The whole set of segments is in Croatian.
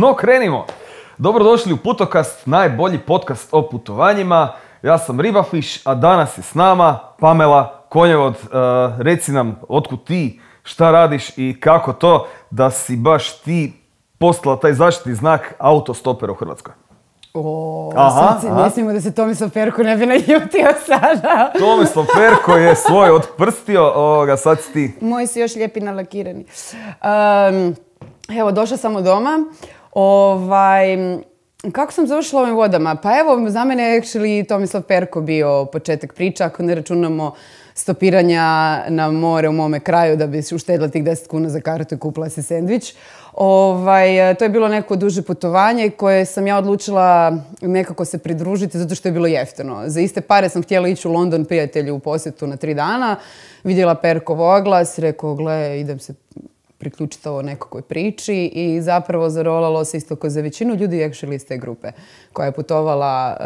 No, krenimo! Dobrodošli u Putokast, najbolji podcast o putovanjima. Ja sam Ribafiš, a danas je s nama Pamela Konjevod. E, reci nam, otkud ti, šta radiš i kako to da si baš ti postala taj zaštitni znak autostopera u Hrvatskoj? O, da se Tomislav Perko ne bi najutio sada. Tomislav Perko je svoj otprstio, ovoga, sad si ti. Moji su još lijepi nalakirani. evo, došla sam u doma, Ovaj, kako sam završila ovim vodama? Pa evo, za mene je actually Tomislav Perko bio početak priča, ako ne računamo stopiranja na more u mome kraju da bi uštedila tih 10 kuna za kartu i kupila se sendvič. Ovaj, to je bilo neko duže putovanje koje sam ja odlučila nekako se pridružiti zato što je bilo jeftino. Za iste pare sam htjela ići u London prijatelju u posjetu na tri dana. Vidjela Perkov oglas, rekao, gle, idem se priključiti ovo nekoj priči i zapravo zarolalo se isto kao za većinu ljudi actually iz te grupe koja je putovala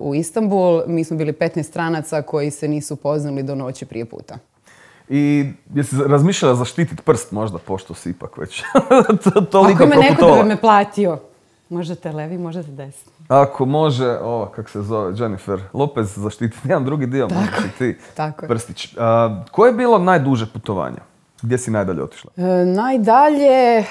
uh, u Istanbul. Mi smo bili 15 stranaca koji se nisu poznali do noći prije puta. I jesi razmišljala zaštititi prst možda, pošto si ipak već toliko Ako me neko da bi me platio, možete levi, možete desni. Ako može, ova kak se zove, Jennifer Lopez zaštititi jedan drugi dio, možeš i ti prstić. koje je bilo najduže putovanje? Gdje si najdalje otišla? E, najdalje, e,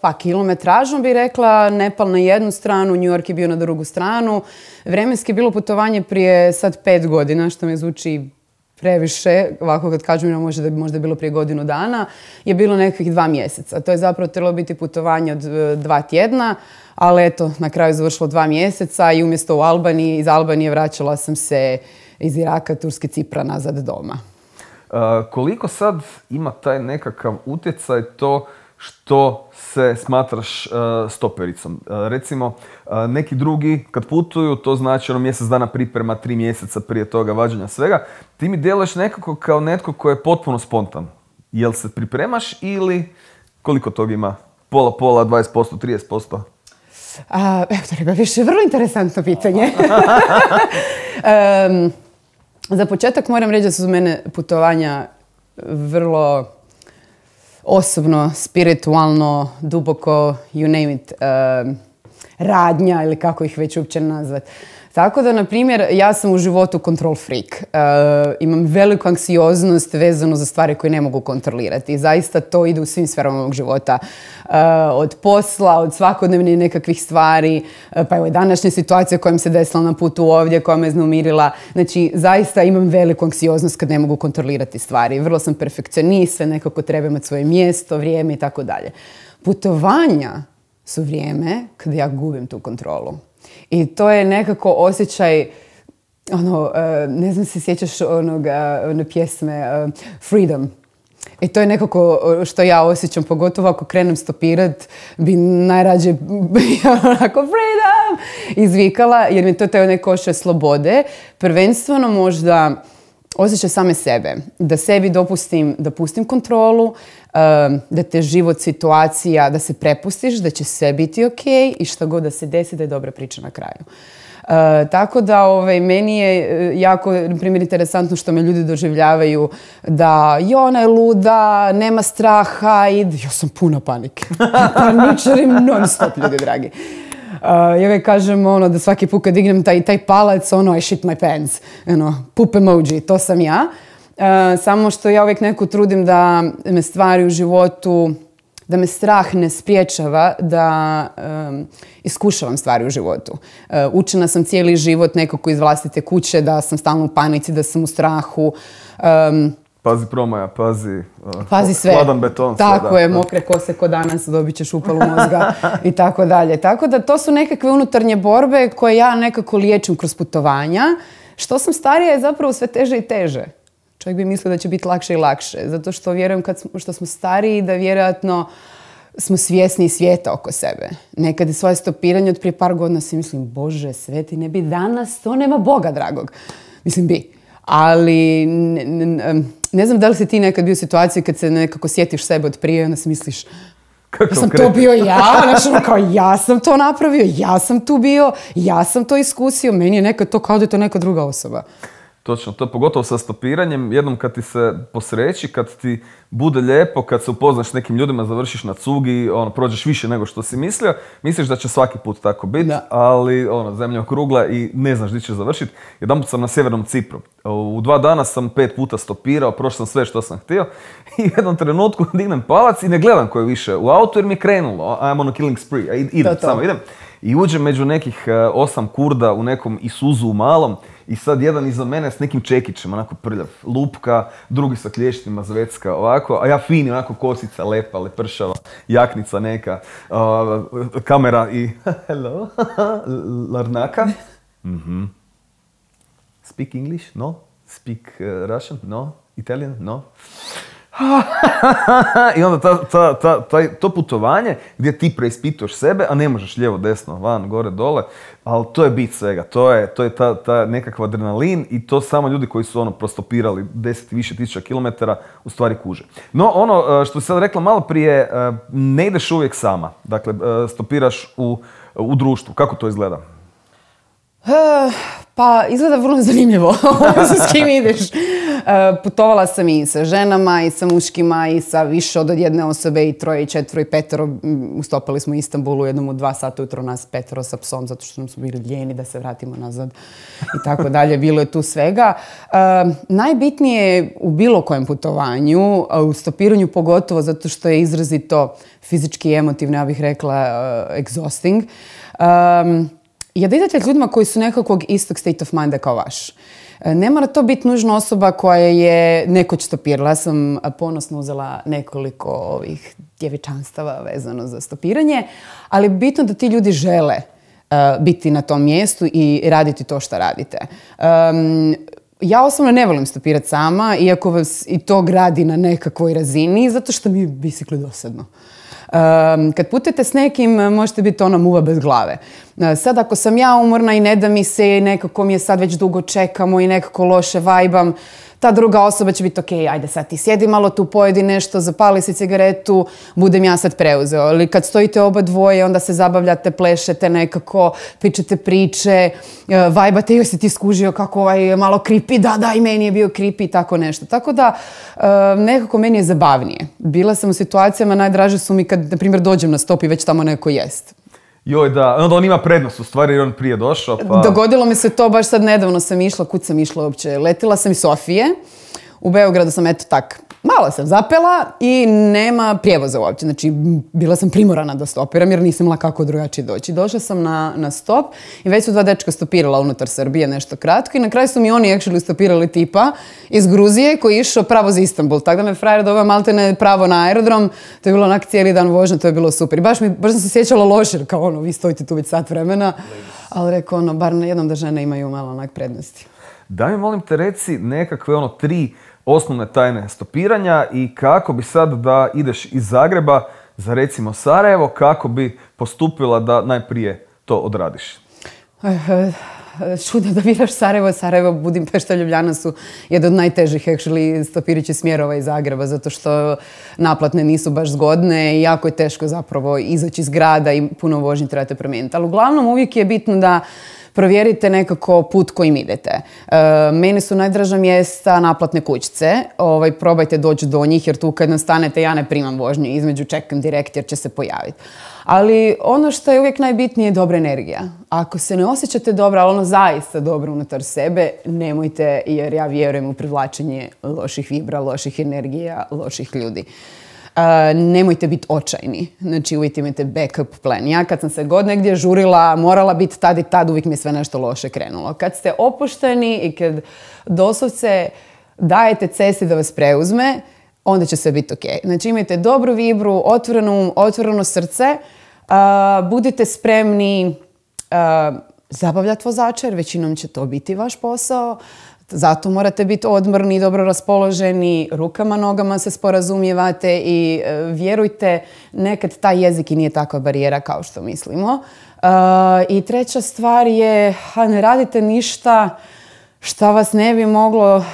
pa kilometražom bi rekla, Nepal na jednu stranu, New York je bio na drugu stranu. Vremenski je bilo putovanje prije sad pet godina, što me zvuči previše, ovako kad kažem možda bi možda bilo prije godinu dana, je bilo nekakvih dva mjeseca. To je zapravo trebalo biti putovanje od e, dva tjedna, ali eto, na kraju završilo dva mjeseca i umjesto u Albaniji, iz Albanije vraćala sam se iz Iraka, Turske, Cipra nazad doma koliko sad ima taj nekakav utjecaj to što se smatraš e, stopericom. E, recimo, e, neki drugi kad putuju, to znači ono mjesec dana priprema, tri mjeseca prije toga vađenja svega, ti mi djeluješ nekako kao netko koji je potpuno spontan. Jel se pripremaš ili koliko tog ima? Pola, pola, 20%, 30%? A, evo, to je više vrlo interesantno pitanje. Za početak moram reći da su mene putovanja vrlo osobno, spiritualno, duboko, you name it, eh, radnja ili kako ih već uopće nazvat. Tako da, na primjer, ja sam u životu kontrol freak. E, imam veliku anksioznost vezanu za stvari koje ne mogu kontrolirati. Zaista to ide u svim sferama mog života. E, od posla, od svakodnevnih nekakvih stvari, e, pa evo današnja situacija koja mi se desila na putu ovdje, koja me znamirila. Znači, zaista imam veliku anksioznost kad ne mogu kontrolirati stvari. Vrlo sam perfekcionista, nekako treba imati svoje mjesto, vrijeme i tako dalje. Putovanja su vrijeme kada ja gubim tu kontrolu. I to je nekako osjećaj ono, e, ne znam se sjećaš onog, e, one pjesme e, Freedom. I to je nekako što ja osjećam, pogotovo ako krenem stopirat, bi najrađe onako freedom izvikala, jer mi to taj onaj košar slobode. Prvenstveno možda osjećaj same sebe, da sebi dopustim, da pustim kontrolu, da te život, situacija, da se prepustiš, da će sve biti ok i šta god da se desi da je dobra priča na kraju. tako da ovaj, meni je e, jako, na interesantno što me ljudi doživljavaju da je ona je luda, nema straha i ja sam puna panike. Paničarim non stop, ljudi dragi. ja ga kažem ono, da svaki put kad dignem taj, taj palac, ono, I shit my pants. Ono, poop emoji, to sam ja. E, samo što ja uvijek nekako trudim da me stvari u životu, da me strah ne spriječava da iskušavam stvari u životu. Uh, učena sam cijeli život nekako iz vlastite kuće, da sam stalno u panici, da sam u strahu. Pazi promaja, e, pazi, sve. hladan beton. Tako je, mokre kose ko danas, dobit ćeš upalu mozga i tako dalje. Tako da to su nekakve unutarnje borbe koje ja nekako liječim kroz putovanja. Što sam starija je zapravo sve teže i teže. Čovjek bi mislio da će biti lakše i lakše, zato što vjerujem kad što smo stariji da vjerojatno smo svjesni svijeta oko sebe. Nekad je svoje stopiranje od prije par godina si mislim, bože, sveti ne bi danas, to nema Boga dragog. Mislim, bi. Ali ne, ne, ne znam da li si ti nekad bio u situaciji kad se nekako sjetiš sebe od prije, onda si misliš, kako sam to bio ja, znači kao ja sam to napravio, ja sam tu bio, ja sam to iskusio, meni je nekad to kao da je to neka druga osoba. Točno, to pogotovo sa stopiranjem, jednom kad ti se posreći, kad ti bude lijepo, kad se upoznaš s nekim ljudima, završiš na cugi, ono, prođeš više nego što si mislio, misliš da će svaki put tako biti, ali ono, zemlja okrugla i ne znaš gdje će završiti. Jedan put sam na sjevernom Cipru, u dva dana sam pet puta stopirao, prošao sam sve što sam htio i u jednom trenutku dignem palac i ne gledam je više u auto jer mi je krenulo, I'm on a killing spree, idem, samo idem. I uđem među nekih e, osam kurda u nekom Isuzu malom i sad jedan iza mene s nekim čekićem, onako prljav, lupka, drugi sa klještima zvecka, ovako, a ja fini, onako kosica, lepa, lepršava, jaknica neka, kamera i hello, larnaka. Mhm. Speak English? No. Speak eh, Russian? No. Italian? No. I onda to putovanje gdje ti preispituješ sebe, a ne možeš lijevo, desno, van, gore, dole, ali to je bit svega, to je, to je ta, nekakva adrenalin i to samo ljudi koji su ono prostopirali deset i više tisuća kilometara u stvari kuže. No ono e, što sam rekla malo prije, e, ne ideš uvijek sama, dakle e, stopiraš u, u društvu, kako to izgleda? Eh, pa, izgleda vrlo zanimljivo s kim ideš. E, putovala sam i sa ženama, i sa muškima, i sa više od jedne osobe, i troje, i četvro, i petero. Ustopali smo Istanbulu jednom u dva sata ujutro nas petero sa psom, zato što smo bili ljeni da se vratimo nazad i tako dalje. Bilo je tu svega. E, najbitnije u bilo kojem putovanju, u stopiranju pogotovo zato što je izrazito fizički i emotivno, ja bih rekla, e, exhausting je da idete ljudima koji su nekakvog istog state of minda kao vaš. E, ne mora to biti nužna osoba koja je nekoć stopirala. Ja sam ponosno uzela nekoliko ovih djevičanstava vezano za stopiranje, ali bitno da ti ljudi žele e, biti na tom mjestu i raditi to što radite. ja osobno ne volim stopirati sama, iako vas i to gradi na nekakvoj razini, zato što mi je biciklo dosadno. Kad putujete s nekim, možete biti ona muva bez glave. E, sad ako sam ja umorna i ne da mi se, nekako mi je sad već dugo čekamo i nekako loše vajbam, ta druga osoba će biti ok, ajde sad ti sjedi malo tu, pojedi nešto, zapali si cigaretu, budem ja sad preuzeo. Ili kad stojite oba dvoje, onda se zabavljate, plešete nekako, pičete priče, e, vajbate, joj si ti skužio kako ovaj malo kripi, da, da, i meni je bio kripi tako nešto. Tako da, e, nekako meni je zabavnije. Bila sam u situacijama, najdraže su mi kad, na primjer, dođem na stop i već tamo neko jest joj da, onda on ima prednost u stvari jer on prije došao. Pa... Dogodilo mi se to baš sad nedavno sam išla, kud sam išla uopće, letila sam iz Sofije u Beogradu sam eto tak Malo sam zapela i nema prijevoza uopće. Znači, bila sam primorana da stopiram jer nisam imala kako drugačije doći. Došla sam na, na stop i već su dva dečka stopirala unutar Srbije nešto kratko i na kraju su mi oni actually stopirali tipa iz Gruzije koji je išao pravo za Istanbul. Tako da me frajer doveo maltene pravo na aerodrom. To je bilo onak cijeli dan vožnja, to je bilo super. I baš, mi, baš sam se sjećala loše kao ono, vi stojite tu već sat vremena. Ali rekao ono, bar na jednom da žene imaju malo onak prednosti. Daj mi molim te reci nekakve ono tri osnovne tajne stopiranja i kako bi sad da ideš iz Zagreba za recimo Sarajevo, kako bi postupila da najprije to odradiš? Eh, eh, čudno da biraš Sarajevo. Sarajevo, Budimpešta, Ljubljana su jedan od najtežih actually stopirići smjerova iz Zagreba zato što naplatne nisu baš zgodne i jako je teško zapravo izaći iz grada i puno vožnje trebate promijeniti. Ali uglavnom uvijek je bitno da provjerite nekako put kojim idete. E, meni su najdraža mjesta naplatne kućice, ovaj, probajte doći do njih jer tu kad stanete ja ne primam vožnju, između čekam direkt jer će se pojaviti. Ali ono što je uvijek najbitnije je dobra energija. Ako se ne osjećate dobro, ali ono zaista dobro unutar sebe, nemojte jer ja vjerujem u privlačenje loših vibra, loših energija, loših ljudi. Uh, nemojte biti očajni. Znači, uvijek imajte backup plan. Ja kad sam se god negdje žurila, morala biti tad i tad, uvijek mi je sve nešto loše krenulo. Kad ste opušteni i kad doslovce dajete cesti da vas preuzme, onda će sve biti ok. Znači, imajte dobru vibru, otvorenu, otvoreno srce, uh, budite spremni uh, zabavljati vozača, jer većinom će to biti vaš posao. Zato morate biti odmrni, dobro raspoloženi, rukama, nogama se sporazumijevate i e, vjerujte, nekad taj jezik i nije takva barijera kao što mislimo. E, I treća stvar je, ne radite ništa šta vas ne bi moglo,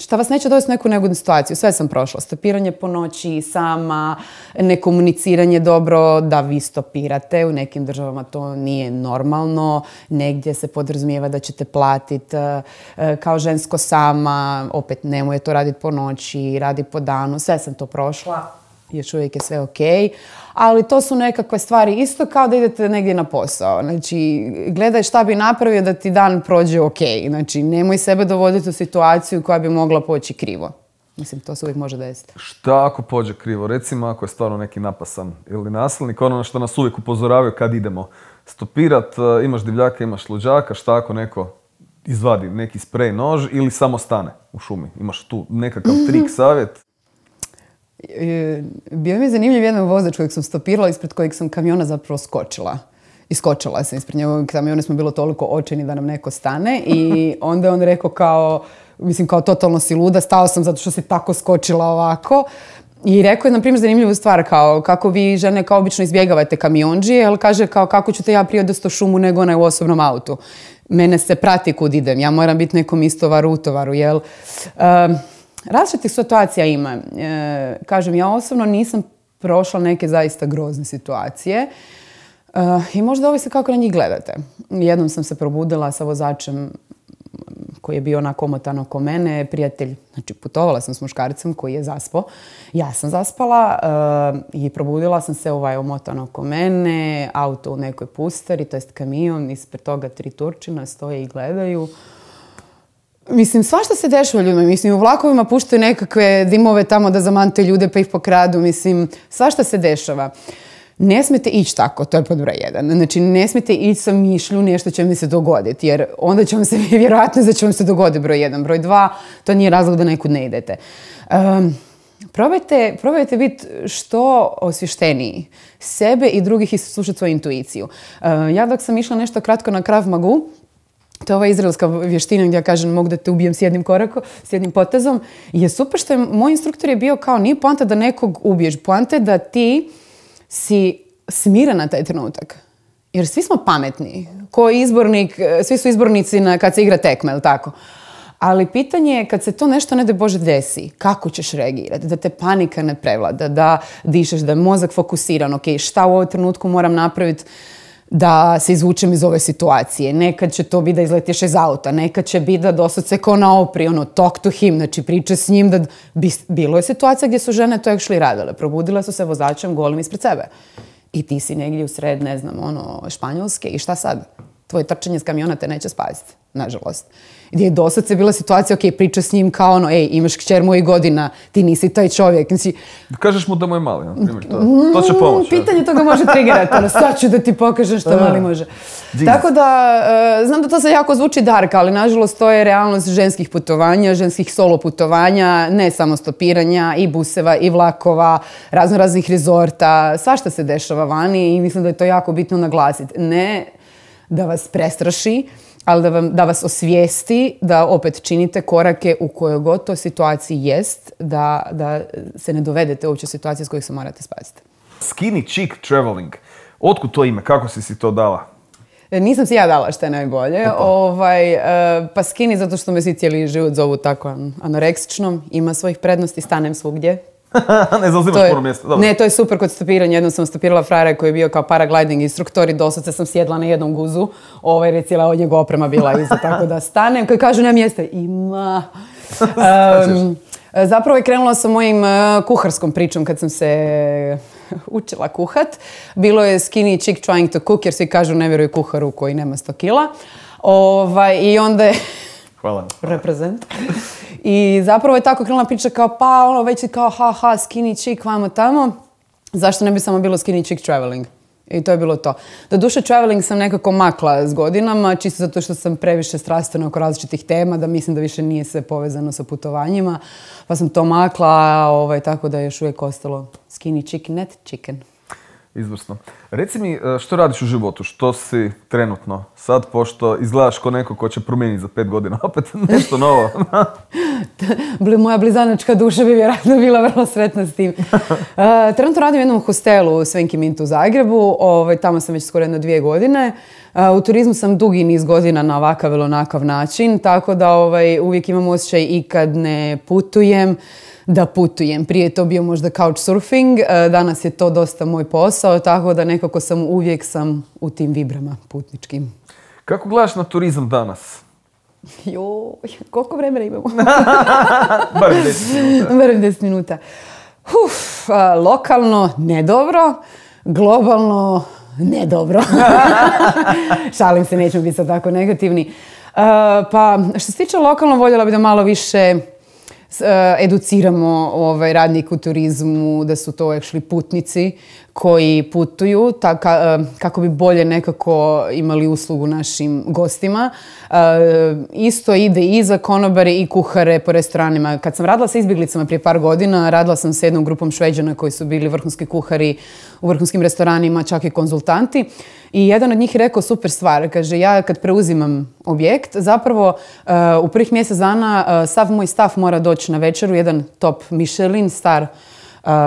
šta vas neće dovesti u neku negodnu situaciju. Sve sam prošla. Stopiranje po noći, sama, nekomuniciranje dobro, da vi stopirate. U nekim državama to nije normalno. Negdje se podrazumijeva da ćete platiti e, e, kao žensko sama. Opet nemoj to raditi po noći, radi po danu. Sve sam to prošla. Još uvijek je sve okej ali to su nekakve stvari isto kao da idete negdje na posao. Znači, gledaj šta bi napravio da ti dan prođe ok. Znači, nemoj sebe dovoditi u situaciju koja bi mogla poći krivo. Mislim, to se uvijek može desiti. Šta ako pođe krivo? Recimo, ako je stvarno neki napasan ili nasilnik, ono što nas uvijek upozoravaju kad idemo. Stopirat, e, imaš divljaka, imaš luđaka, šta ako neko izvadi neki sprej nož ili samo stane u šumi. Imaš tu nekakav trik, mhm. savjet? E, bio mi je zanimljiv jedan vozač kojeg sam stopirala, ispred kojeg sam kamiona zapravo skočila. Iskočila sam ispred njegovog kamiona, smo bilo toliko očeni da nam neko stane i onda je on rekao kao, mislim kao totalno si luda, stao sam zato što si tako skočila ovako. I rekao je, na primjer, zanimljivu stvar, kao kako vi žene kao obično izbjegavate kamionđije, ali kaže kao kako ću te ja prije u šumu nego onaj u osobnom autu. Mene se prati kud idem, ja moram biti nekom istovaru, utovaru, jel? različitih situacija ima. E, kažem, ja osobno nisam prošla neke zaista grozne situacije. E, I možda ovisi kako na njih gledate. Jednom sam se probudila sa vozačem koji je bio onako omotan oko mene, prijatelj, znači putovala sam s muškarcem koji je zaspao, ja sam zaspala e, i probudila sam se ovaj omotan oko mene, auto u nekoj pustari, to jest kamion, ispred toga tri Turčina stoje i gledaju. Mislim, svašta se dešava ljudima. Mislim, u vlakovima puštaju nekakve dimove tamo da zamante ljude pa ih pokradu. Mislim, svašta se dešava. Ne smete ići tako, to je pod broj jedan. Znači, ne smete ići sa mišlju nešto će mi se dogoditi, jer onda će vam se, vjerojatno da će vam se dogoditi broj jedan. Broj dva, to nije razlog da nekud ne idete. Probajte, biti što osvješteniji sebe i drugih i slušati svoju intuiciju. ja dok sam išla nešto kratko na Krav Magu, to je ova izraelska vještina gdje ja kažem mogu da te ubijem s jednim korakom, s jednim potezom, je super što je, moj instruktor je bio kao nije poanta da nekog ubiješ, poanta je da ti si smiran na taj trenutak. Jer svi smo pametni. Ko izbornik, svi su izbornici na, kad se igra tekma, jel tako? Ali pitanje je kad se to nešto ne da Bože desi, kako ćeš reagirati? Da te panika ne prevlada, da dišeš, da je mozak fokusiran, ok, šta u ovom trenutku moram napraviti da se izvučem iz ove situacije. Nekad će to biti da izletiš iz auta, nekad će biti da dosad se kao na ono, talk to him, znači priča s njim. Da, bilo je situacija gdje su žene to actually radile. probudila su se vozačem golim ispred sebe. I ti si negdje u sred, ne znam, ono, Španjolske i šta sad? tvoje trčanje s kamiona te neće spaziti, nažalost. Gdje je dosad se bila situacija, ok, priča s njim kao ono, ej, imaš kćer mojih godina, ti nisi taj čovjek. Nisi... Kažeš mu da mu je mali, na primjer, to, mm, to će pomoći. Pitanje toga može ono, sad ću da ti pokažem što mali može. Tako da, e, znam da to se jako zvuči darka, ali nažalost to je realnost ženskih putovanja, ženskih solo putovanja, ne samo stopiranja, i buseva, i vlakova, razno raznih rezorta, svašta se dešava vani i mislim da je to jako bitno naglasiti. Ne da vas prestraši, ali da, vam, da vas osvijesti da opet činite korake u kojoj god to situaciji jest, da, da se ne dovedete uopće situacije situaciju iz kojih se morate spasiti. Skinny chick traveling. Otkud to ime? Kako si si to dala? E, nisam si ja dala što je najbolje. E pa. Ovaj, e, pa skini zato što me svi cijeli život zovu tako anoreksičnom. Ima svojih prednosti, stanem svugdje. ne Dobro. Ne, to je super kod stopiranja. Jednom sam stopirala frajera koji je bio kao paragliding instruktor i dosad sam sjedla na jednom guzu. Ovaj, je cijela od njega oprema bila iza, tako da stanem. Koji kažu, nema mjesta. Ima. zapravo je krenula sa mojim e, kuharskom pričom kad sam se učila kuhat. Bilo je skinny chick trying to cook jer svi kažu ne vjeruju kuharu koji nema 100 kila. Ovaj, I onda je Hvala. Reprezent. I zapravo je tako krenula priča kao pa ono već kao ha ha skinny chick vamo tamo. Zašto ne bi samo bilo skinny chick traveling? I to je bilo to. Doduše, traveling sam nekako makla s godinama, čisto zato što sam previše strastvena oko različitih tema, da mislim da više nije sve povezano sa putovanjima, pa sam to makla, ovaj, tako da je još uvijek ostalo skinny chick, net chicken. Izvrsno. Reci mi e, što radiš u životu, što si trenutno sad, pošto izgledaš ko neko ko će promijeniti za pet godina opet nešto novo. Moja blizanačka duša bi vjerojatno bila vrlo sretna s tim. E, trenutno radim u jednom hostelu u Svenki u Zagrebu, ovaj, tamo sam već skoro jedno dvije godine. E, u turizmu sam dugi niz godina na ovakav ili onakav način, tako da ovaj, uvijek imam osjećaj i kad ne putujem, da putujem. Prije je to bio možda couchsurfing, danas je to dosta moj posao posao, tako da nekako sam uvijek sam u tim vibrama putničkim. Kako gledaš na turizam danas? Joj, koliko vremena imamo? Barem 10 minuta. Barem 10 minuta. Uf, lokalno nedobro, globalno nedobro. Šalim se, nećemo biti sad tako negativni. pa, što se tiče lokalno, voljela bi da malo više educiramo ovaj, radnik u turizmu, da su to actually putnici, koji putuju e, kako bi bolje nekako imali uslugu našim gostima. E, isto ide i za konobare i kuhare po restoranima. Kad sam radila sa izbjeglicama prije par godina, radila sam sa jednom grupom šveđana koji su bili vrhunski kuhari u vrhunskim restoranima, čak i konzultanti. I jedan od njih je rekao super stvar, kaže ja kad preuzimam objekt, zapravo e, u prvih mjesec dana sav moj stav mora doći na večeru, jedan top Michelin star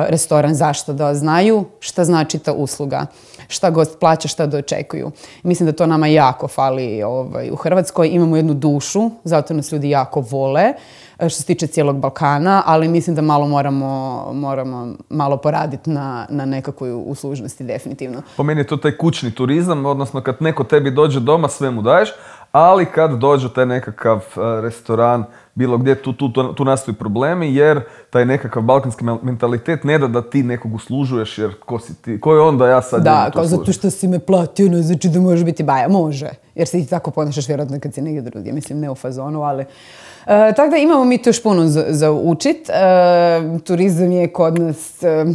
restoran. Zašto? Da znaju šta znači ta usluga, šta gost plaća, šta očekuju. Mislim da to nama jako fali ovaj, u Hrvatskoj. Imamo jednu dušu, zato nas ljudi jako vole e, što se tiče cijelog Balkana, ali mislim da malo moramo, malo poraditi na, na nekakvoj uslužnosti definitivno. Po meni je to taj kućni turizam, odnosno kad neko tebi dođe doma sve mu daješ, ali kad dođe taj nekakav e, restoran, bilo gdje, tu, tu, tu, nastaju problemi, jer taj nekakav balkanski mentalitet ne da da ti nekog uslužuješ, jer ko si ti, ko je onda ja sad Da, kao zato što si me platio, znači da može biti baja. Može, jer se ti tako ponašaš vjerojatno kad si negdje drugdje, mislim ne u fazonu, ali... E, tako da imamo mi tu još puno za, učit. E, turizam je kod nas, e,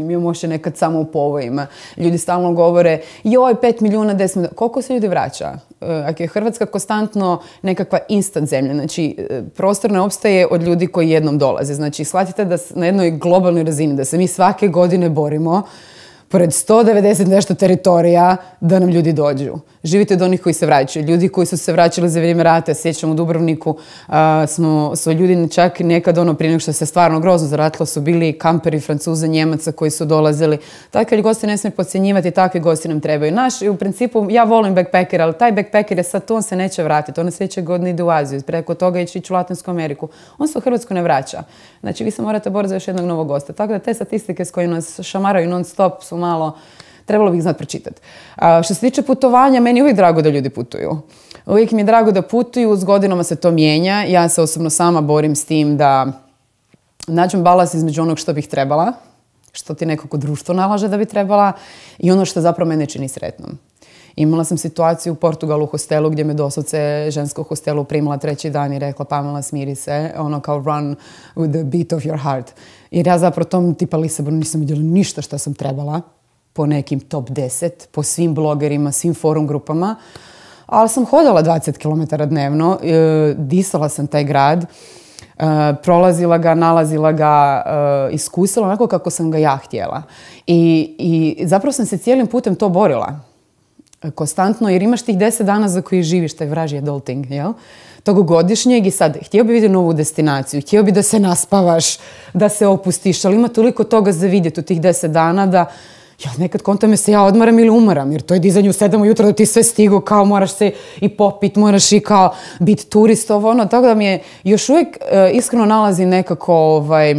mi imamo još nekad samo u povojima. Ljudi stalno govore, joj, 5 milijuna, 10 milijuna. Koliko se ljudi vraća? Ako je Hrvatska konstantno nekakva instant zemlja, znači prostor ne opstaje od ljudi koji jednom dolaze. Znači, shvatite da na jednoj globalnoj razini, da se mi svake godine borimo pored 190 nešto teritorija da nam ljudi dođu. Živite od onih koji se vraćaju. Ljudi koji su se vraćali za vrijeme rata, sjećam u Dubrovniku, smo, su ljudi čak nekad ono prije nego što se stvarno grozno zaratilo su bili kamperi Francuza, Njemaca koji su dolazili. Takve gosti ne smije podcjenjivati, takvi gosti nam trebaju. Naš, u principu, ja volim backpacker, ali taj backpacker je sad tu, on se neće vratiti. On sljedeće godine ide u Aziju, preko toga ići u Latinsku Ameriku. On se u Hrvatsku ne vraća. Znači, vi se morate boriti za još jednog novog gosta. Tako da te statistike s kojima nas šamaraju non stop su malo, trebalo bih ih znat pročitati. Što se tiče putovanja, meni je uvijek drago da ljudi putuju. Uvijek mi je drago da putuju, s godinama se to mijenja. Ja se osobno sama borim s tim da nađem balans između onog što bih trebala, što ti nekako društvo nalaže da bi trebala i ono što zapravo mene čini sretnom. Imala sam situaciju u Portugalu u hostelu gdje me doslovce ženskog u hostelu primila treći dan i rekla Pamela smiri se, ono kao run with the beat of your heart. Jer ja zapravo tom tipa Lisabonu nisam vidjela ništa što sam trebala po nekim top 10, po svim blogerima, svim forum grupama. Ali sam hodala 20 km dnevno, e, disala sam taj grad, e, prolazila ga, nalazila ga, e, iskusila onako kako sam ga ja htjela. I, zapravo sam se cijelim putem to borila konstantno, jer imaš tih 10 dana za koji živiš, taj vražji adulting, jel? tog godišnjeg i sad htio bi vidjeti novu destinaciju, htio bi da se naspavaš, da se opustiš, ali ima toliko toga za vidjeti u tih deset dana da ja nekad kontam se ja odmaram ili umaram, jer to je dizanje u sedam ujutro da ti sve stigo, kao moraš se i popit, moraš i kao biti turist, ovo ono, tako da mi je još uvijek eh, iskreno nalazi nekako ovaj,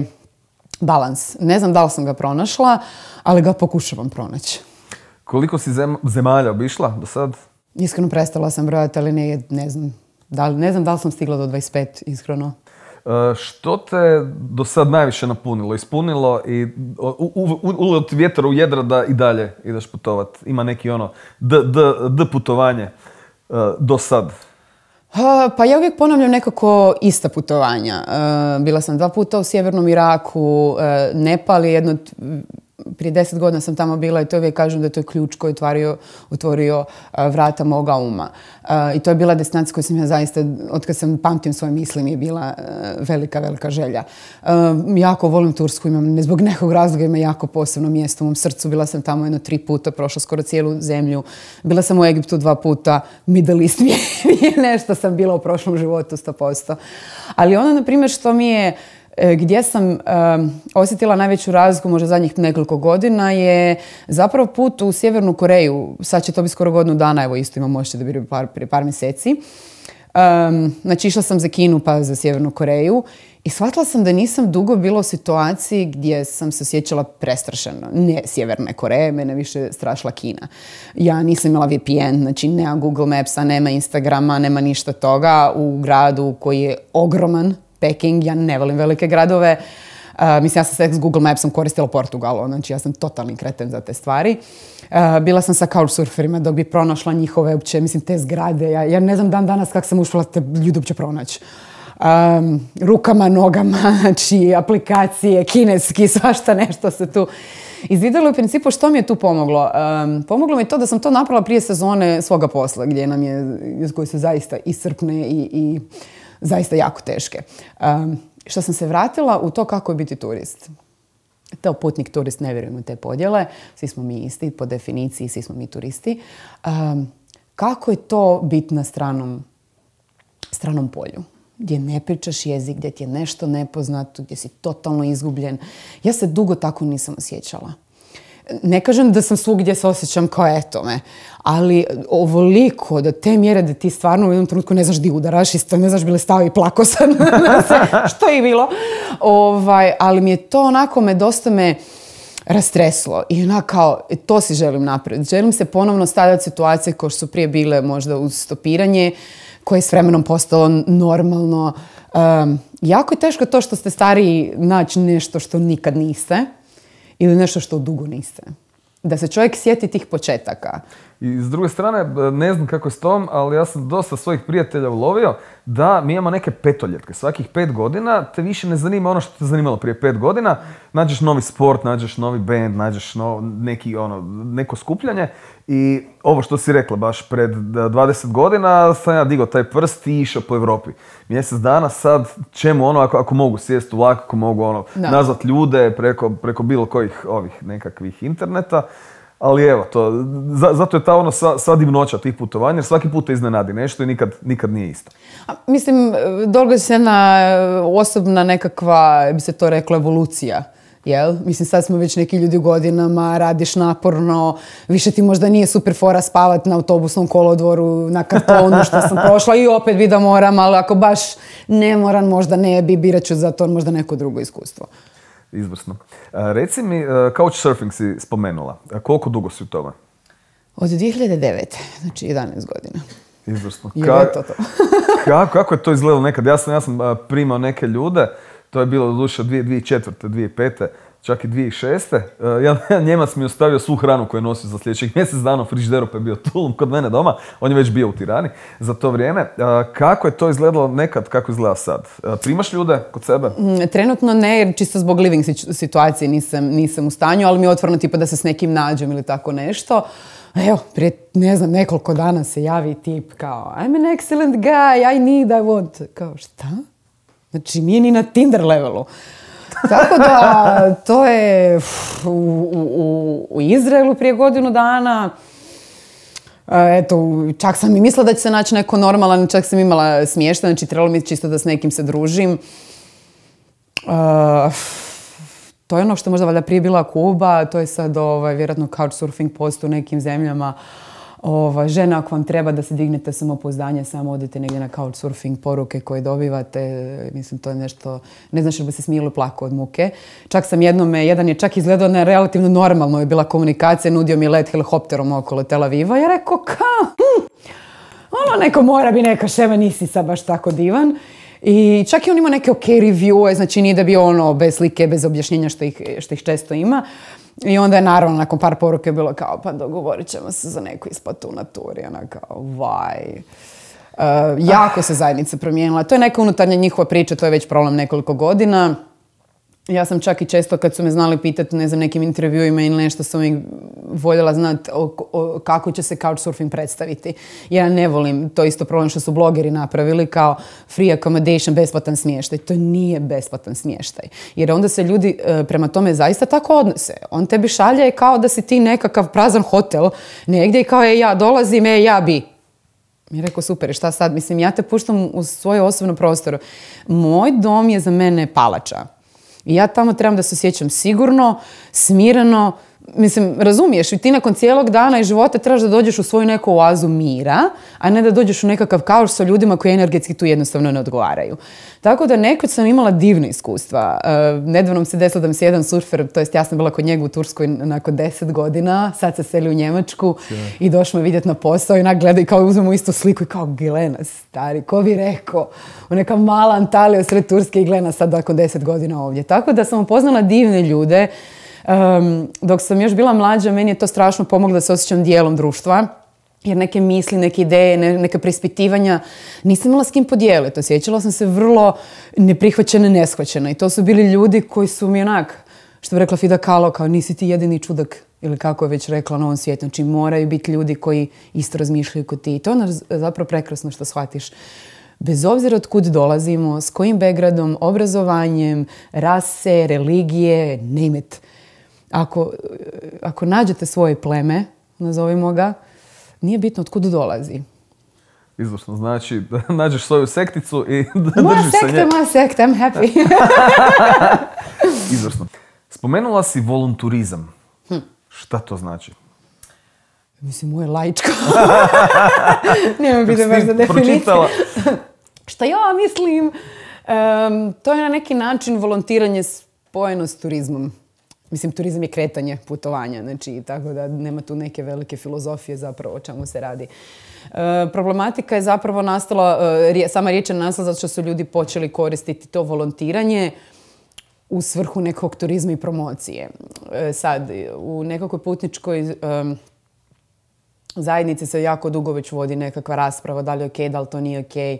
balans. Ne znam da li sam ga pronašla, ali ga pokušavam pronaći. Koliko si zemalja obišla do sad? Iskreno prestala sam brojati, ali ne znam, da, ne znam da li sam stigla do 25, iskreno. E, što te do sad najviše napunilo, ispunilo i ulet u jedra da i dalje ideš putovat? Ima neki ono d, putovanje e, do sad? Pa ja uvijek ponavljam nekako ista putovanja. E, bila sam dva puta u sjevernom Iraku, Nepal je jedno prije deset godina sam tamo bila i to uvijek kažem da je to ključ koji otvorio, otvorio e, vrata moga uma. E, I to je bila destinacija koju sam ja zaista, od kad sam pamtim svoje misli, mi je bila e, velika, velika želja. Jako volim Tursku, imam, ne zbog nekog razloga ima jako posebno mjesto u mom srcu. Bila sam tamo jedno tri puta, prošla skoro cijelu zemlju. Bila sam u Egiptu dva puta, Middle East je nešto sam bila u prošlom životu, 100%. Ali ono, na primjer, što mi je E, gdje sam e, osjetila najveću razliku možda zadnjih nekoliko godina je zapravo put u Sjevernu Koreju. Sad će to biti skoro godinu dana, evo isto imam možete da bi par, prije par mjeseci. znači išla sam za Kinu pa za Sjevernu Koreju i shvatila sam da nisam dugo bila u situaciji gdje sam se osjećala prestrašeno. Ne Sjeverne Koreje, mene više strašila Kina. Ja nisam imala VPN, znači nema Google Mapsa, nema Instagrama, nema ništa toga u gradu koji je ogroman Peking, ja ne volim velike gradove. E, mislim, ja sam se s Google Mapsom koristila Portugalu, ono, znači ja sam totalni kreten za te stvari. E, bila sam sa couchsurferima dok bi pronašla njihove, uopće, mislim, te zgrade. Ja, ne znam dan danas kako sam ušla te ljudi uopće pronaći. rukama, nogama, znači aplikacije, kineski, svašta nešto se tu izvidjelo. U principu što mi je tu pomoglo? pomoglo mi je to da sam to napravila prije sezone svoga posla, gdje nam je, koji se zaista iscrpne i zaista jako teške. što sam se vratila u to kako je biti turist. To putnik, turist, ne vjerujem u te podjele. Svi smo mi isti, po definiciji svi smo mi turisti. kako je to biti na stranom, stranom polju? gdje ne pričaš jezik, gdje ti je nešto nepoznato, gdje si totalno izgubljen. Ja se dugo tako nisam osjećala ne kažem da sam svugdje se osjećam kao eto me, ali ovoliko da te mjere da ti stvarno u jednom trenutku ne znaš di udaraš i ne znaš bile stao i plako sam, što je i bilo. Ovaj, ali mi je to onako me dosta me rastreslo i ona kao, e, to si želim napraviti. Želim se ponovno stavljati situacije koje su prije bile možda uz stopiranje, koje je s vremenom postalo normalno. Um, jako je teško to što ste stariji naći nešto što nikad niste ili nešto što dugo niste. Da se čovjek sjeti tih početaka. I s druge strane, e, ne znam kako je s tom, ali ja sam dosta svojih prijatelja ulovio da mi imamo neke petoljetke. Svakih pet godina te više ne zanima ono što te zanimalo prije pet godina. Nađeš novi sport, nađeš novi band, nađeš neki, ono, neko skupljanje. I ovo što si rekla, baš pred 20 e, godina sam ja digao taj prst i išao po Europi. Mjesec dana sad, čemu ono, ako, ako mogu sjest u vlak, ako mogu ono, nazvat ljude preko, preko bilo kojih ovih nekakvih interneta ali evo, to, zato je ta ono sva, sva divnoća tih putovanja, jer svaki put te iznenadi nešto i nikad, nikad nije isto. A, mislim, događa se jedna osobna nekakva, bi se to reklo, evolucija. Jel? Mislim, sad smo već neki ljudi godinama, radiš naporno, više ti možda nije super fora spavat na autobusnom kolodvoru, na kartonu što sam prošla i opet bi da moram, ali ako baš ne moram, možda ne bi, birat ću za to možda neko drugo iskustvo. Izvrsno. E, reci mi, e, couchsurfing si spomenula. E, koliko dugo si u tome? Od 2009. Znači 11 godina. Izvrsno. Ka to to. kako, kako je to izgledalo nekad? Ja sam, ja sam primao neke ljude, to je bilo od 2004. 2005 čak i 2006. tisuće e, jedan Njemac mi je ostavio svu hranu koju je nosio za sljedećih mjesec dana frižderu pa je bio tulum kod mene doma. On je već bio u Tirani za to vrijeme. E, kako je to izgledalo nekad, kako izgleda sad? E, primaš ljude kod sebe? Mm, trenutno ne, jer čisto zbog living situacije nisam, nisam u stanju, ali mi je otvorno tipa da se s nekim nađem ili tako nešto. Evo, prije, ne znam, nekoliko dana se javi tip kao I'm an excellent guy, I need, I want. Kao, šta? Znači, nije ni na Tinder levelu. Tako da, to je u, Izraelu prije godinu dana, e, eto, čak sam i mislila da će se naći neko normalan, čak sam imala smješta, znači trebalo mi čisto da s nekim se družim. E, to je ono što možda valjda prije bila Kuba, to je sad ovaj, vjerojatno couchsurfing post u nekim zemljama. Ova, žena, ako vam treba da se dignete samopouzdanje, samo odite negdje na couchsurfing poruke koje dobivate. Mislim, to je nešto... Ne znaš li bi se smijelo plako od muke. Čak sam jednome, jedan je čak izgledao na relativno normalno je bila komunikacija, nudio mi let helikopterom okolo Tel Aviva. Ja rekao, ka? Hm. Ono, neko mora bi neka šema, nisi sad baš tako divan. I čak i on ima neke ok review, znači nije da bi ono bez slike, bez objašnjenja što ih, što ih često ima. I onda je naravno nakon par poruke bilo kao pa dogovorit ćemo se za neku isplatu u naturi. Ona kao vaj. E, jako se zajednica promijenila. To je neka unutarnja njihova priča, to je već problem nekoliko godina ja sam čak i često kad su me znali pitati ne znam, nekim intervjuima ili nešto sam ih voljela znati kako će se couchsurfing predstaviti. Ja ne volim, to isto problem što su blogeri napravili kao free accommodation, besplatan smještaj. To nije besplatan smještaj. Jer onda se ljudi e, prema tome zaista tako odnose. On tebi šalje kao da si ti nekakav prazan hotel negdje i kao je ja dolazim, e ja bi. Mi je rekao, super, šta sad? Mislim, ja te puštam u svoje osobno prostoru. Moj dom je za mene palača. I ja tamo trebam da se osjećam sigurno, smireno, Mislim, razumiješ, i ti nakon cijelog dana i života trebaš da dođeš u svoju neku oazu mira, a ne da dođeš u nekakav kaos sa ljudima koji energetski tu jednostavno ne odgovaraju. Tako da nekoć sam imala divne iskustva. E, nedavno se desilo da mi se jedan surfer, to jest ja sam bila kod njega u Turskoj nakon deset godina, sad se seli u Njemačku i došao me vidjeti na posao i onak gleda i kao uzmemo istu sliku i kao Glena, stari, ko bi rekao? U neka mala Antalija sred Turske i Glena sad nakon deset godina ovdje. Tako da sam upoznala divne ljude Um, dok sam još bila mlađa, meni je to strašno pomoglo da se osjećam dijelom društva jer neke misli, neke ideje, neke preispitivanja nisam imala s kim podijeliti. Osjećala sam se vrlo neprihvaćena, neshvaćena i to su bili ljudi koji su mi onak, što bi rekla Fida Kalo, kao nisi ti jedini čudak ili kako je već rekla na ovom svijetu. Znači moraju biti ljudi koji isto razmišljaju kod ti i to je ono zapravo prekrasno što shvatiš. Bez obzira od kud dolazimo, s kojim begradom, obrazovanjem, rase, religije, name it ako, ako nađete svoje pleme, nazovimo ga, nije bitno otkud dolazi. Izvršno, znači da nađeš svoju sekticu i da držiš se nje. Moja sekta, I'm happy. Spomenula si volonturizam. Hm. Šta to znači? Mislim, moje lajčka Nema biti baš za definiciju. Šta ja mislim? to je na neki način volontiranje spojeno s turizmom. Mislim, turizam je kretanje putovanja, znači, tako da nema tu neke velike filozofije zapravo o čemu se radi. E, problematika je zapravo nastala, e, sama riječ je nastala zato što su ljudi počeli koristiti to volontiranje u svrhu nekog turizma i promocije. E, sad, u nekakvoj putničkoj zajednici se jako dugo već vodi nekakva rasprava da li je okej, da li to nije okej.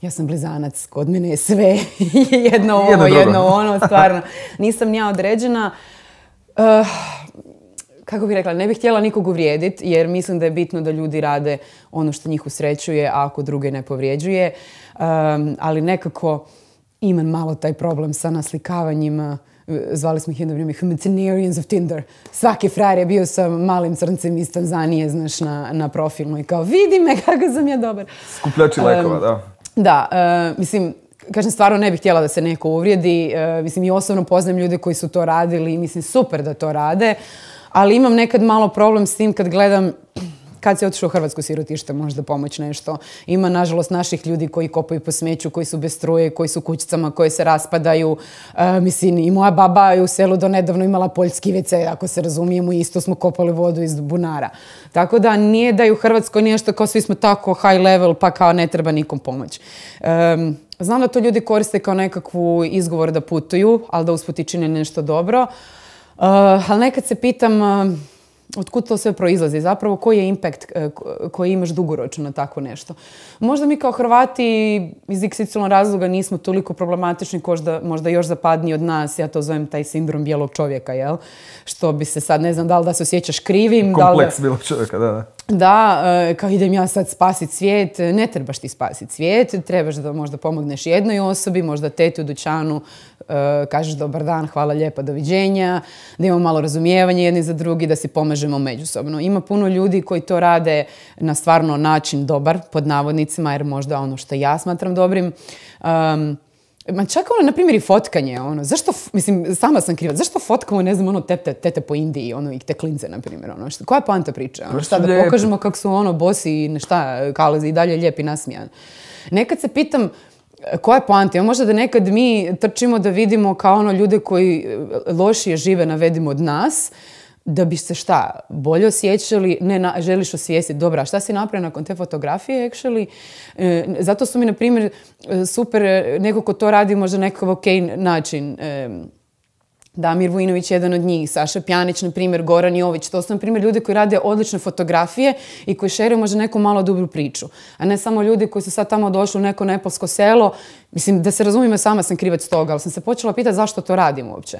ja sam blizanac, kod mene je sve jedno ovo, jedno, ono, stvarno. Nisam ja određena. Uh, kako bih rekla, ne bih htjela nikog uvrijediti jer mislim da je bitno da ljudi rade ono što njih usrećuje, a ako druge ne povrijeđuje. ali nekako imam malo taj problem sa naslikavanjima. Eh, zvali smo ih jedno vrijeme Humanitarians of Tinder. Svaki frajer je bio sa malim crncem iz Tanzanije, znaš, na, na profilu i kao vidi me kako sam ja dobar. Skupljači um, da. Da, eh, mislim, kažem, stvarno ne bih htjela da se neko uvrijedi. E, mislim, i osobno poznajem ljude koji su to radili i mislim, super da to rade. Ali imam nekad malo problem s tim kad gledam kad se otišao u Hrvatsko sirotište možda pomoć nešto. Ima, nažalost, naših ljudi koji kopaju po smeću, koji su bez struje, koji su kućicama, koje se raspadaju. E, mislim, i moja baba je u selu do nedavno imala poljski WC, ako se razumijemo, i isto smo kopali vodu iz bunara. Tako da nije da je u Hrvatskoj nešto kao svi smo tako high level, pa kao ne treba nikom pomoć. Znam da to ljudi koriste kao nekakvu izgovor da putuju, ali da usputi čine nešto dobro. Eh, ali nekad se pitam uh, otkud to sve proizlazi, zapravo koji je impact eh, koji imaš dugoročno na tako nešto. Možda mi kao Hrvati iz XY razloga nismo toliko problematični, kožda, možda još zapadni od nas, ja to zovem taj sindrom bijelog čovjeka, jel? Što bi se sad, ne znam, da li da se osjećaš krivim, da li... bijelog čovjeka, da, da da e, kao idem ja sad spasiti svijet, ne trebaš ti spasiti svijet, trebaš da možda pomogneš jednoj osobi, možda teti u dućanu e, kažeš dobar dan, hvala lijepa, doviđenja, da imamo malo razumijevanja jedni za drugi, da si pomažemo međusobno. Ima puno ljudi koji to rade na stvarno način dobar, pod navodnicima, jer možda ono što ja smatram dobrim, Ma čak ono, na primjer, i fotkanje, ono, zašto, mislim, sama sam kriva, zašto fotkamo, ne znam, ono, tete, tete po Indiji, ono, i te klince, na primjer, ono, koja je poanta priča? ono, šta, da pokažemo kako su, ono, bosi i šta, kalazi i dalje lijepi i nasmijan. Nekad se pitam, e, koja je poanta? Možda da nekad mi trčimo da vidimo kao ono ljude koji e, lošije žive navedimo od nas, da bi se šta, bolje osjećali, ne na, želiš osvijestiti, dobra, šta si napravio nakon te fotografije, actually? E, zato su mi, na primjer, e, super, e, neko ko to radi možda nekakav ok način. Damir Vujinović jedan od njih, Saša Pjanić, na primjer, Goran Jović, to su, na primjer, ljudi koji rade odlične fotografije i koji šeruju možda neku malo dubru priču, a ne samo ljudi koji su sad tamo došli u neko nepolsko selo. Mislim, da se razumijem, sama sam krivac toga, ali sam se počela pitati zašto to radim uopće.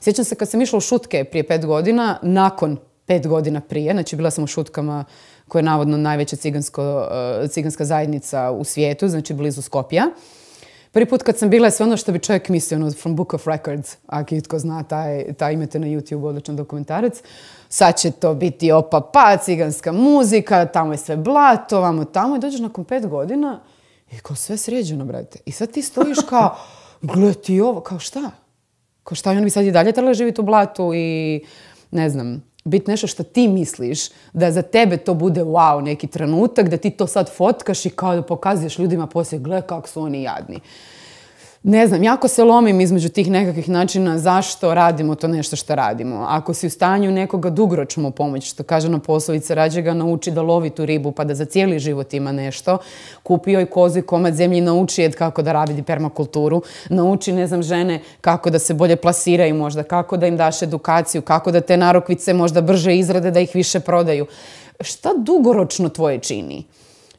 Sjećam se kad sam išla u šutke prije pet godina, nakon pet godina prije, znači bila sam u šutkama koje je navodno najveća eh, ciganska zajednica u svijetu, znači blizu Skopja. Prvi put kad sam bila je sve ono što bi čovjek mislio, ono, from Book of Records, ako tko zna, taj, imate na YouTube odličan dokumentarac. Sad će to biti opa pa, ciganska muzika, tamo je sve blato, vamo tamo. I dođeš nakon pet godina i kao sve sređeno, brate. I sad ti stojiš kao, gle ti ovo, kao šta? Ko šta, on bi sad i dalje trebali živjeti u blatu i ne znam, biti nešto što ti misliš, da za tebe to bude wow neki trenutak, da ti to sad fotkaš i kao da pokazuješ ljudima poslije, gle kako su oni jadni ne znam, jako se lomim između tih nekakvih načina zašto radimo to nešto što radimo. Ako si u stanju nekoga dugoročno pomoći, što kaže na poslovice, rađe ga nauči da lovi tu ribu pa da za cijeli život ima nešto. kupi joj kozu i komad zemlji, nauči je kako da radi permakulturu, nauči, ne znam, žene kako da se bolje plasiraju možda, kako da im daš edukaciju, kako da te narokvice možda brže izrade da ih više prodaju. Šta dugoročno tvoje čini?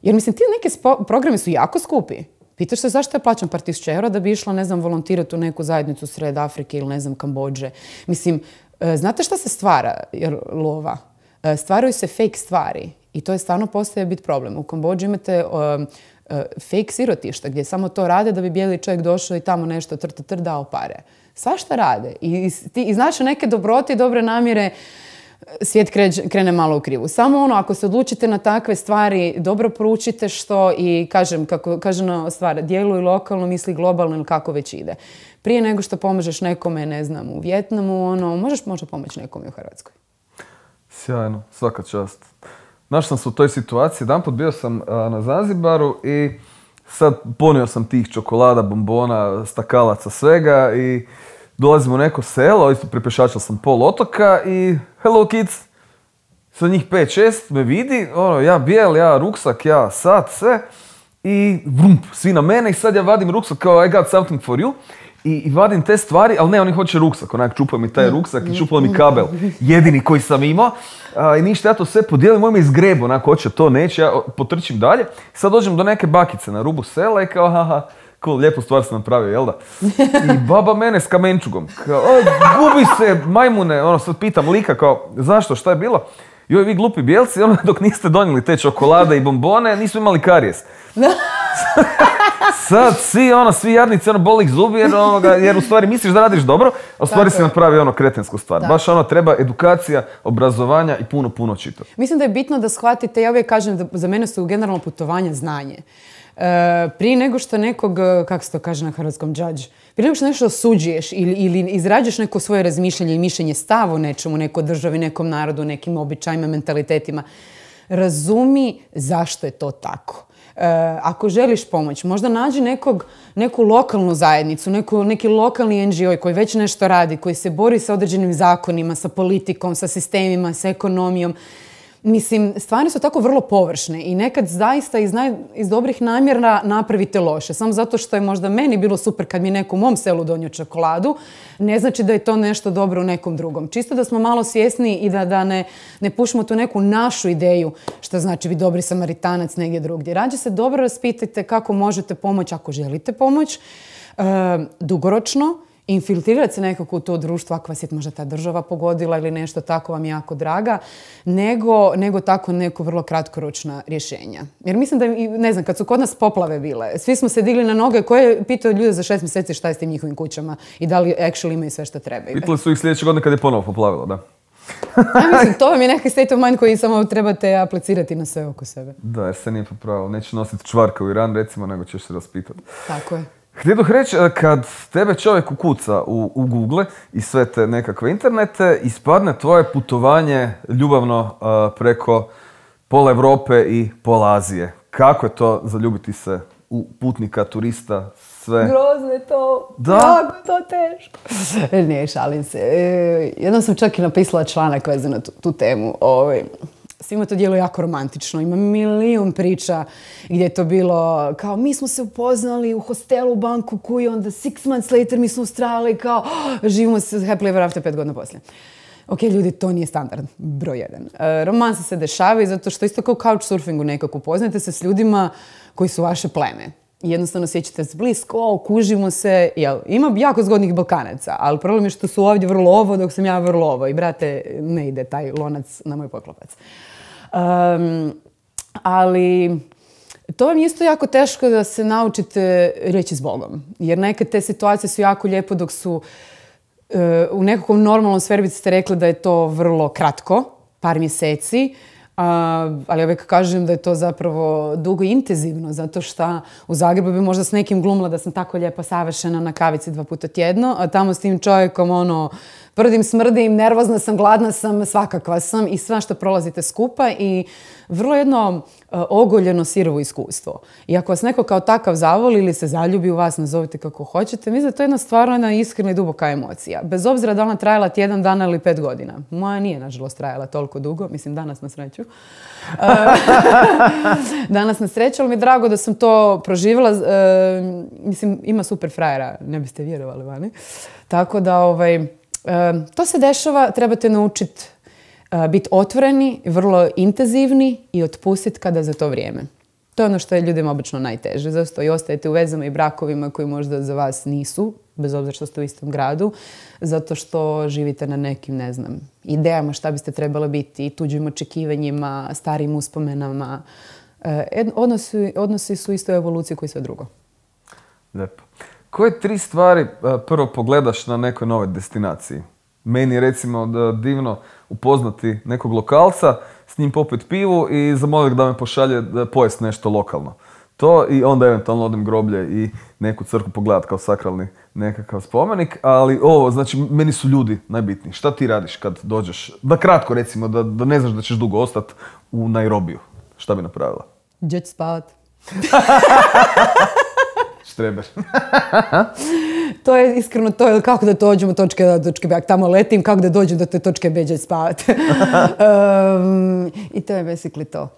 Jer mislim, ti neke programe su jako skupi. Pitaš se zašto ja plaćam par tisuća eura da bi išla, ne znam, volontirati u neku zajednicu sred Afrike ili ne znam, Kambođe. Mislim, e, znate šta se stvara Jer lova? E, stvaraju se fake stvari i to je stvarno postaje bit problem. U Kambođi imate e, fake sirotišta gdje samo to rade da bi bijeli čovjek došao i tamo nešto trta trdao pare. Svašta rade. I, i, neke dobrote i dobre namjere svijet krene malo u krivu. Samo ono, ako se odlučite na takve stvari, dobro poručite što i kažem, kako kažem stvar, djeluj lokalno, misli globalno ili kako već ide. Prije nego što pomažeš nekome, ne znam, u Vjetnamu, ono, možeš možda pomoći nekome u Hrvatskoj. Sjajno, svaka čast. Našao sam se u toj situaciji, jedan put bio sam na Zanzibaru i sad ponio sam tih čokolada, bombona, stakalaca, svega i dolazim u neko selo, isto pripešačao sam pol otoka i hello kids, sa njih 5-6 me vidi, ono, ja bijel, ja ruksak, ja sat, sve, i vrump, svi na mene i sad ja vadim ruksak kao I got something for you. I, vadim te stvari, ali ne, oni hoće ruksak, onak čupa mi taj ruksak i čupa mi kabel, jedini koji sam imao. I ništa, ja to sve podijelim, moj me izgrebu, onako, hoće to, neće, ja potrčim dalje. Sad dođem do neke bakice na rubu sela i kao, haha, cool, lijepu stvar sam napravio, jel da? I baba mene s kamenčugom, gubi se, majmune, ono, sad pitam lika, kao, zašto, šta je bilo? Joj, vi glupi bijelci, ono, dok niste donijeli te čokolade i bombone, nismo imali karijes. Sad svi, ono, svi jadnici, ono, bolih zubi jer, jer u stvari misliš da radiš dobro, a u stvari si napravio ono kretensku stvar. Baš ono, treba edukacija, obrazovanja i puno, puno čito. Mislim da je bitno da shvatite, ja uvijek kažem da za mene su generalno putovanja znanje. E, prije nego što nekog, e, kako se to kaže na hrvatskom, judge, prije nego što nešto osuđuješ ili, izrađuješ neko svoje razmišljanje i mišljenje stav o nečemu, nekoj državi, nekom narodu, nekim običajima, mentalitetima, razumi zašto je to tako. E, ako želiš pomoć, možda nađi neku lokalnu zajednicu, neki lokalni NGO koji već nešto radi, koji se bori sa određenim zakonima, sa politikom, sa sistemima, sa ekonomijom. Mislim, stvari su tako vrlo površne i nekad zaista iz, iz dobrih namjera napravite loše. Samo zato što je možda meni bilo super kad mi neko u mom selu donio čokoladu, ne znači da je to nešto dobro u nekom drugom. Čisto da smo malo svjesni i da, da ne, ne pušimo tu neku našu ideju što znači vi dobri samaritanac negdje drugdje. Rađe se dobro raspitajte kako možete pomoći ako želite pomoć, e, dugoročno, infiltrirati se nekako u to društvo, ako vas je možda ta država pogodila ili nešto tako vam jako draga, nego, nego tako neko vrlo kratkoročna rješenja. Jer mislim da, ne znam, kad su kod nas poplave bile, svi smo se digli na noge koje je pitao ljude za šest mjeseci šta je s tim njihovim kućama i da li actually imaju sve što treba. Pitali su ih sljedeće godine kad je ponovo poplavilo, da. ja mislim, to vam je neki state of mind koji samo trebate aplicirati na sve oko sebe. Da, jer se nije popravilo. Neće nositi čvarka u Iran, recimo, nego ćeš se raspitati. Tako je bih reći, e, kad tebe čovjek ukuca u, u Google i sve te nekakve internete, ispadne tvoje putovanje ljubavno e, preko pola Europe i pola Azije. Kako je to zaljubiti se u putnika, turista, sve? Grozno je to. Da? Kako je to teško? Ne, šalim se. E, jednom sam čak i napisala članak vezano na tu, tu temu. Ovaj svima to djelo jako romantično. Ima milijun priča gdje je to bilo kao mi smo se upoznali u hostelu u banku i onda six months later mi smo u Australiji kao oh, živimo se happily ever after pet godina poslije. Ok, ljudi, to nije standard, broj jedan. E, Romansa se dešavaju zato što isto kao couchsurfingu nekako upoznate se s ljudima koji su vaše pleme. Jednostavno sjećate se blisko, okužimo se, ima jako zgodnih Balkanaca, ali problem je što su ovdje vrlo ovo dok sam ja vrlo ovo i brate, ne ide taj lonac na moj poklopac ali to vam je isto jako teško da se naučite reći s Bogom. Jer neke te situacije su jako lijepo dok su eh, u nekakvom normalnom sferi ste rekli da je to vrlo kratko, par mjeseci, uh, ali uvijek kažem da je to zapravo dugo intenzivno, zato što u Zagrebu bi možda s nekim glumila da sam tako lijepa savršena na kavici dva puta tjedno, a tamo s tim čovjekom ono prdim, smrdim, nervozna sam, gladna sam, svakakva sam i sva što prolazite skupa i vrlo jedno e, ogoljeno sirovo iskustvo. I ako vas neko kao takav zavoli ili se zaljubi u vas, nazovite kako hoćete, mislim da to je jedna stvarno jedna iskrena i duboka emocija. Bez obzira da ona trajala tjedan dana ili pet godina. Moja nije, nažalost, trajala toliko dugo, mislim danas na sreću. E, danas na sreću, ali mi je drago da sam to proživjela. E, mislim, ima super frajera, ne biste vjerovali vani. Tako da, ovaj, to se dešava, trebate naučiti e, biti otvoreni, vrlo intenzivni i otpustiti kada za to vrijeme. To je ono što je ljudima obično najteže. Zato i ostajete u vezama i brakovima koji možda za vas nisu, bez obzira što ste u istom gradu, zato što živite na nekim, ne znam, idejama šta biste trebalo biti, tuđim očekivanjima, starim uspomenama. E, odnosi, su isto evoluciju koji sve drugo. Lepo. Koje tri stvari e, prvo pogledaš na nekoj novoj destinaciji? Meni je recimo divno upoznati nekog lokalca, s njim popit pivu i zamoliti da me pošalje da e, pojest nešto lokalno. To i onda eventualno odem groblje i neku crku pogledat kao sakralni nekakav spomenik, ali ovo, znači, meni su ljudi najbitniji. Šta ti radiš kad dođeš, da kratko recimo, da, ne znaš da ćeš dugo ostat u Nairobiju? Šta bi napravila? ću spavat. Štreber. to je iskreno to, je kako da dođem točke do točke B, tamo letim, kako da dođem do te točke B, da spavat. I to je basically to.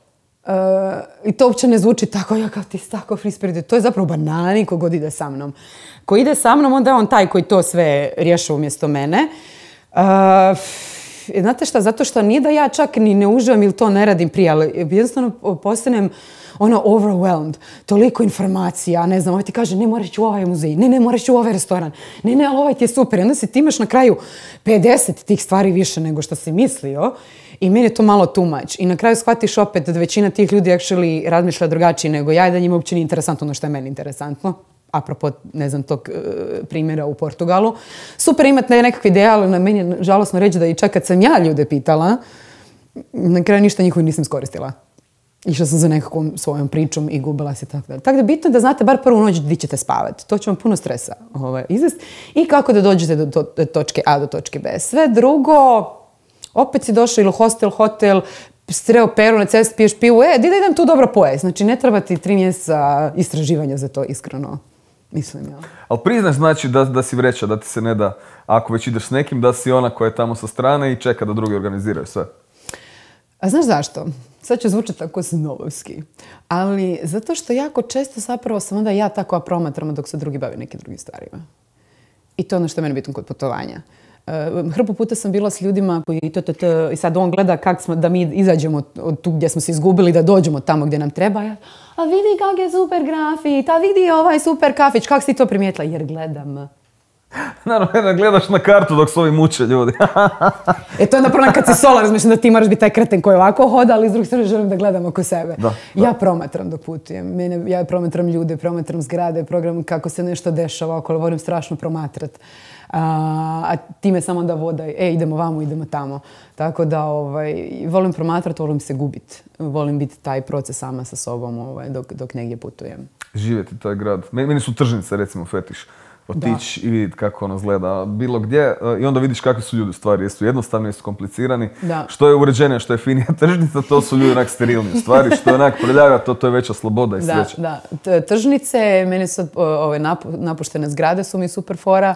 I to uopće ne zvuči tako, ja kao ti tako free To je zapravo banani ko god ide sa mnom. Ko ide sa mnom, onda je on taj koji to sve rješava umjesto mene. Uh, znate šta, zato što nije da ja čak ni ne uživam ili to ne radim prije, ali jednostavno postanem ono overwhelmed, toliko informacija, ne znam, ovaj ti kaže ne moraš u ovaj muzej, ne, ne moraš u ovaj restoran, ne, ne, ali ovaj ti je super. I onda si ti imaš na kraju 50 tih stvari više nego što si mislio i meni je to malo too much. I na kraju shvatiš opet da većina tih ljudi actually razmišlja drugačije nego ja i da njima uopće nije interesantno ono što je meni interesantno apropo, ne znam, tog e, primjera u Portugalu. Super imati nekakve ideje, ali meni je žalosno reći da i čak kad sam ja ljude pitala, na kraju ništa njihovi nisam skoristila išla sam za nekakvom svojom pričom i gubila se tako dalje. Tako da bitno je da znate bar prvu noć gdje ćete spavati. To će vam puno stresa ovaj, I kako da dođete do, točke A do točke B. Sve drugo, opet si došao ili hostel, hotel, streo peru na cest, piješ pivu, e, di da idem tu dobro poje. Znači, ne treba ti tri mjeseca istraživanja za to, iskreno. Mislim, ja. Ali priznaš znači da, da si vreća, da ti se ne da, ako već ideš s nekim, da si ona koja je tamo sa strane i čeka da drugi organiziraju sve. A znaš zašto? Sad će zvučati tako znovski. ali zato što jako često zapravo sam onda ja tako koja promatram dok se drugi bave nekim drugim stvarima. I to je ono što je meni bitno kod putovanja. Ehm, hrpu puta sam bila s ljudima koji to i sad on gleda kak smo, da mi izađemo od tu gdje smo se izgubili, da dođemo tamo gdje nam treba. a vidi kak je super grafit, a vidi ovaj super kafić, kak si to primijetila? Jer gledam Naravno, gledaš na kartu dok se ovi muče ljudi. e to je onda kad si sola, razmišljam da ti moraš biti taj kreten koji ovako hoda, ali s druge strane želim da gledam oko sebe. Ja promatram dok putujem, Mene, ja promatram ljude, promatram zgrade, program kako se nešto dešava okolo, volim strašno promatrat. A, time samo da voda, e idemo vamo, idemo tamo. Tako da ovaj, volim promatrat, volim se gubit. Volim biti taj proces sama sa sobom ovaj, dok, dok negdje putujem. Živjeti taj grad. Meni su tržnice recimo fetiš otići i vidjeti kako ono izgleda bilo gdje e, i onda vidiš kakvi su ljudi stvari, jesu jednostavni, jesu komplicirani. Što je uređenija, što je finija tržnica, to su ljudi onak sterilni stvari, što je onak to, to je veća sloboda i sreća. Da, da. Tržnice, meni su ove napuštene zgrade su mi super fora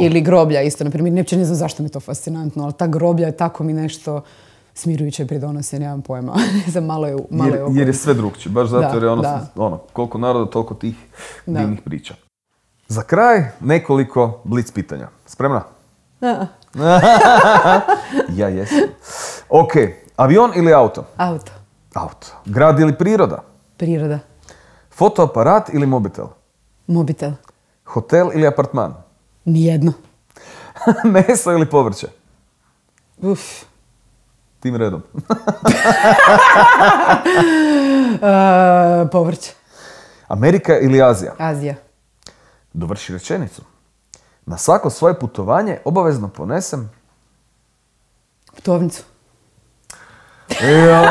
ili groblja isto, na primjer, ne znam zašto mi je to fascinantno, ali ta groblja je tako mi nešto smirujuće pridonosi, nemam pojma. Za malo je, malo jer, je jer je sve drugčije, baš zato jer je ono, ono, koliko naroda, toliko tih divnih priča. Za kraj nekoliko blic pitanja. Spremna? Da. ja jesam. Ok, avion ili auto? Auto. Auto. Grad ili priroda? Priroda. Fotoaparat ili mobitel? Mobitel. Hotel ili apartman? Nijedno. Meso ili povrće? Uf. Tim redom. E, povrće. Amerika ili Azija? Azija. Dovrši rečenicu. Na svako svoje putovanje obavezno ponesem... Putovnicu. Ja,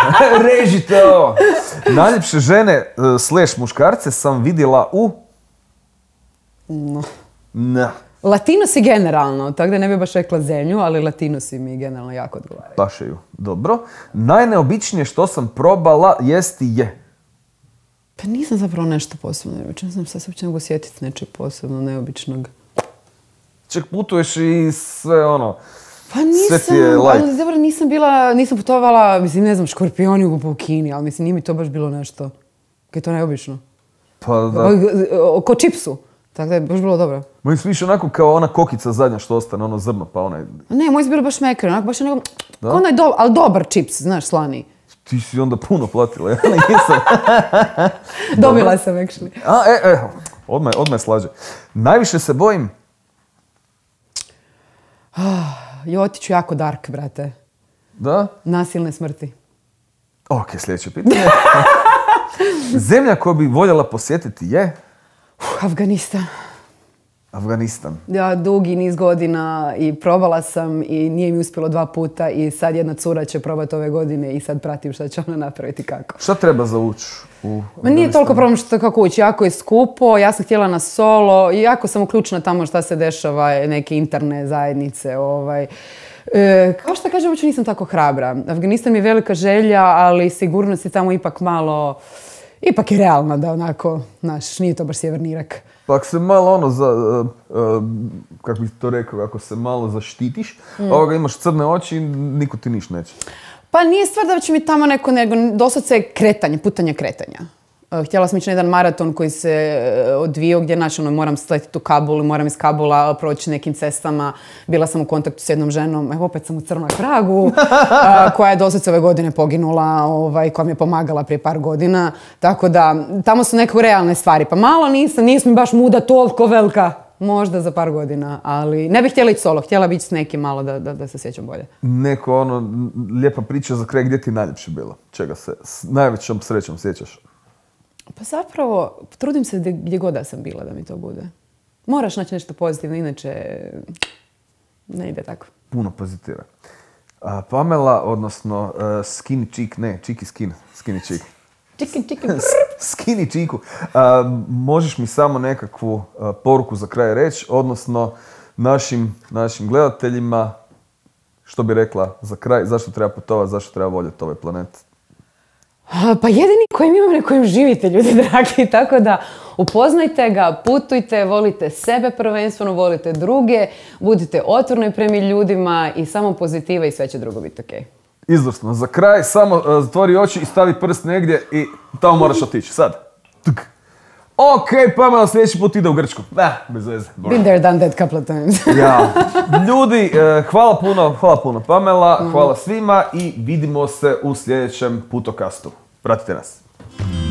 reži Najljepše žene e, slash muškarce sam vidjela u... No. Na. Latino si generalno, tako da ne bi baš rekla zemlju, ali latino si mi generalno jako odgovaraju. Pašaju, dobro. Najneobičnije što sam probala jesti je... Pa nisam zapravo nešto posebno neobično. Ne znam sad se uopće mogu sjetiti nečeg posebno neobičnog. Ček putuješ i sve ono... Pa nisam, nisam bila, nisam putovala, mislim ne znam, škorpioni u Kini, ali mislim nije mi to baš bilo nešto. Kaj je to neobično. Pa da. O, ovaj, ko čipsu. Tako da je baš bilo dobro. Moji su više onako kao ona kokica zadnja što ostane, ono zrno pa onaj... Ne, moji su bili baš mekri, onako baš onako... Onaj ali dobar čips, znaš, slani ti si onda puno platila, ja nisam. Dobila sam, actually. A, e, e, odmah, odmah slađe. Najviše se bojim? Jo, otiću jako dark, brate. Da? Nasilne smrti. Ok, sljedeće pitanje. Zemlja koju bi voljela posjetiti je? Afganistan. Afganistan. Ja dugi niz godina i probala sam i nije mi uspjelo dva puta i sad jedna cura će probati ove godine i sad pratim šta će ona napraviti kako. Šta treba za uč u Ma nije toliko problem što kako ući, jako je skupo, ja sam htjela na solo, i jako sam uključena tamo šta se dešava, neke interne zajednice, ovaj. E, kao što kažem, uopće nisam tako hrabra. Afganistan mi je velika želja, ali sigurnost je tamo ipak malo, ipak je realna da onako, znaš, nije to baš sjeverni Irak. Pa ako se malo ono, za, e, e, kako bih to rekao, ako se malo zaštitiš, mm. imaš crne oči, niko ti niš neće. Pa nije stvar da će mi tamo neko, nego dosad se kretanje, putanje kretanja. Eh, htjela sam ići na jedan maraton koji se eh, odvio gdje znači, moram sletiti u Kabul, moram iz Kabula eh, proći nekim cestama. Bila sam u kontaktu s jednom ženom, evo opet sam u Crnoj Pragu, koja je dosad ove godine poginula, ovaj, koja mi je pomagala prije par godina. Tako da, tamo su neke realne stvari. Pa malo nisam, nisam baš muda toliko velika. Možda za par godina, ali ne bih htjela ići solo, htjela bih s nekim malo da, da, da se sjećam bolje. Neko ono, lijepa priča za kraj, gdje ti najljepše bilo, Čega se s najvećom srećom sjećaš? Pa zapravo, trudim se gdje, gdje god da sam bila da mi to bude. Moraš naći nešto pozitivno, inače ne ide tako. Puno pozitiva. Pamela, odnosno e, skinny chick, ne, čiki skin, skinny chick. Chicken, chicken, Skinny čiku. možeš mi samo nekakvu e, poruku za kraj reći, odnosno našim, našim gledateljima, što bi rekla za kraj, zašto treba putovati, zašto treba voljeti ovaj planet? Pa jedini kojim imam na kojem živite, ljudi dragi, tako da upoznajte ga, putujte, volite sebe prvenstveno, volite druge, budite otvorni prema ljudima i samo pozitiva i sve će drugo biti okej. Izvrsno, za kraj samo zatvori e, oči i stavi prst negdje i tamo moraš otići, sad. Tuk. Ok, Pamela, sljedeći put ide u Grčku. Da, bez veze. Been there, done that couple of times. ja. Ljudi, eh, hvala puno, hvala puno Pamela, mhm. hvala svima i vidimo se u sljedećem putokastu. Pratite nas.